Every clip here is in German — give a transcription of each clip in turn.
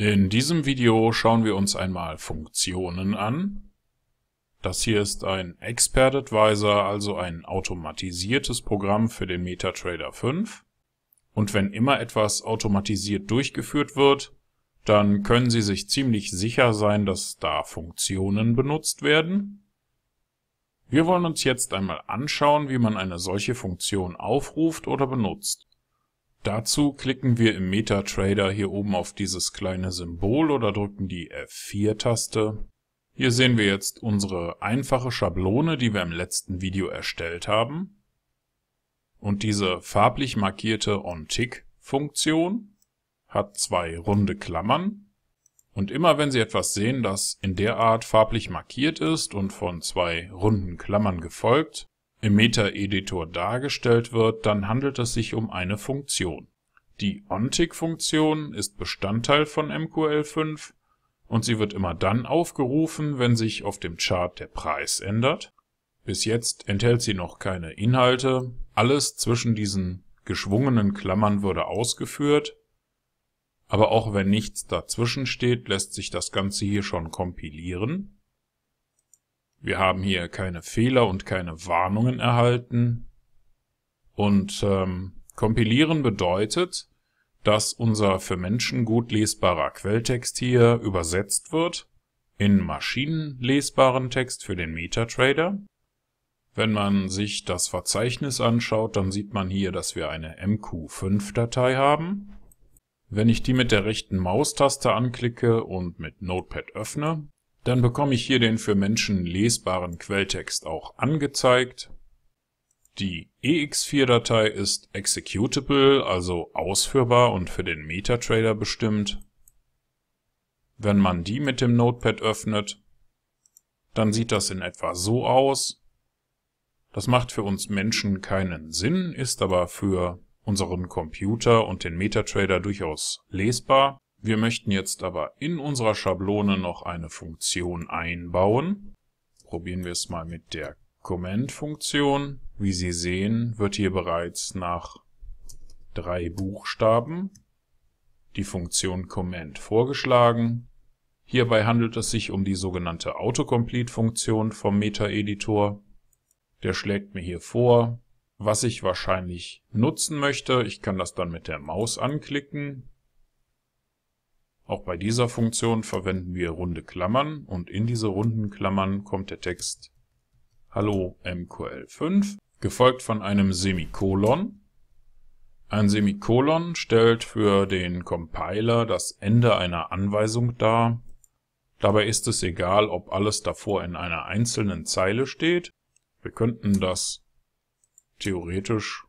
In diesem Video schauen wir uns einmal Funktionen an. Das hier ist ein Expert Advisor, also ein automatisiertes Programm für den MetaTrader 5. Und wenn immer etwas automatisiert durchgeführt wird, dann können Sie sich ziemlich sicher sein, dass da Funktionen benutzt werden. Wir wollen uns jetzt einmal anschauen, wie man eine solche Funktion aufruft oder benutzt. Dazu klicken wir im MetaTrader hier oben auf dieses kleine Symbol oder drücken die F4-Taste. Hier sehen wir jetzt unsere einfache Schablone, die wir im letzten Video erstellt haben. Und diese farblich markierte OnTick-Funktion hat zwei runde Klammern, und immer wenn Sie etwas sehen, das in der Art farblich markiert ist und von zwei runden Klammern gefolgt, im Meta-Editor dargestellt wird, dann handelt es sich um eine Funktion. Die ONTIC-Funktion ist Bestandteil von MQL5 und sie wird immer dann aufgerufen, wenn sich auf dem Chart der Preis ändert. Bis jetzt enthält sie noch keine Inhalte, alles zwischen diesen geschwungenen Klammern würde ausgeführt, aber auch wenn nichts dazwischen steht, lässt sich das Ganze hier schon kompilieren wir haben hier keine Fehler und keine Warnungen erhalten. Und ähm, kompilieren bedeutet, dass unser für Menschen gut lesbarer Quelltext hier übersetzt wird in maschinenlesbaren Text für den MetaTrader. Wenn man sich das Verzeichnis anschaut, dann sieht man hier, dass wir eine MQ5-Datei haben. Wenn ich die mit der rechten Maustaste anklicke und mit Notepad öffne, dann bekomme ich hier den für Menschen lesbaren Quelltext auch angezeigt. Die EX4-Datei ist executable, also ausführbar und für den MetaTrader bestimmt. Wenn man die mit dem Notepad öffnet, dann sieht das in etwa so aus. Das macht für uns Menschen keinen Sinn, ist aber für unseren Computer und den MetaTrader durchaus lesbar. Wir möchten jetzt aber in unserer Schablone noch eine Funktion einbauen. Probieren wir es mal mit der Comment-Funktion. Wie Sie sehen, wird hier bereits nach drei Buchstaben die Funktion Comment vorgeschlagen. Hierbei handelt es sich um die sogenannte Autocomplete-Funktion vom Meta-Editor. Der schlägt mir hier vor, was ich wahrscheinlich nutzen möchte. Ich kann das dann mit der Maus anklicken auch bei dieser Funktion verwenden wir runde Klammern und in diese runden Klammern kommt der Text Hallo MQL5, gefolgt von einem Semikolon. Ein Semikolon stellt für den Compiler das Ende einer Anweisung dar. Dabei ist es egal, ob alles davor in einer einzelnen Zeile steht. Wir könnten das theoretisch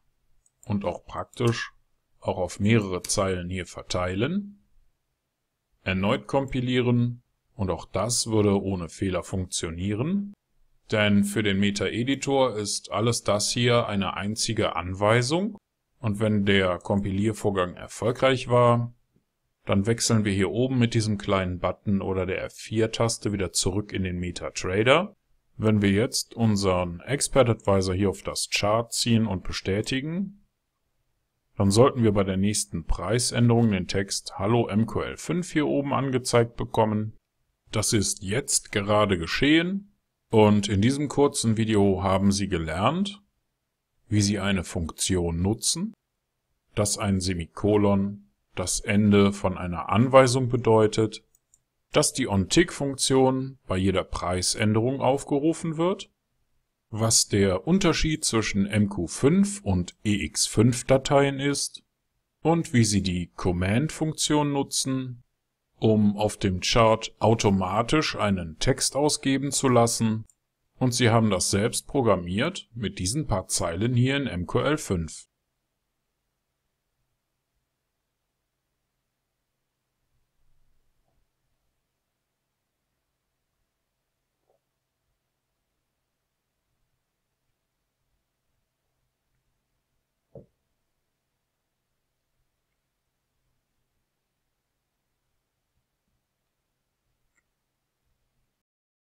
und auch praktisch auch auf mehrere Zeilen hier verteilen. Erneut kompilieren und auch das würde ohne Fehler funktionieren, denn für den Meta-Editor ist alles das hier eine einzige Anweisung und wenn der Kompiliervorgang erfolgreich war, dann wechseln wir hier oben mit diesem kleinen Button oder der F4-Taste wieder zurück in den Meta-Trader. Wenn wir jetzt unseren Expert Advisor hier auf das Chart ziehen und bestätigen, dann sollten wir bei der nächsten Preisänderung den Text Hallo MQL5 hier oben angezeigt bekommen. Das ist jetzt gerade geschehen und in diesem kurzen Video haben Sie gelernt, wie Sie eine Funktion nutzen, dass ein Semikolon das Ende von einer Anweisung bedeutet, dass die OnTick-Funktion bei jeder Preisänderung aufgerufen wird was der Unterschied zwischen MQ5 und EX5-Dateien ist und wie Sie die Command-Funktion nutzen, um auf dem Chart automatisch einen Text ausgeben zu lassen und Sie haben das selbst programmiert mit diesen paar Zeilen hier in MQL5.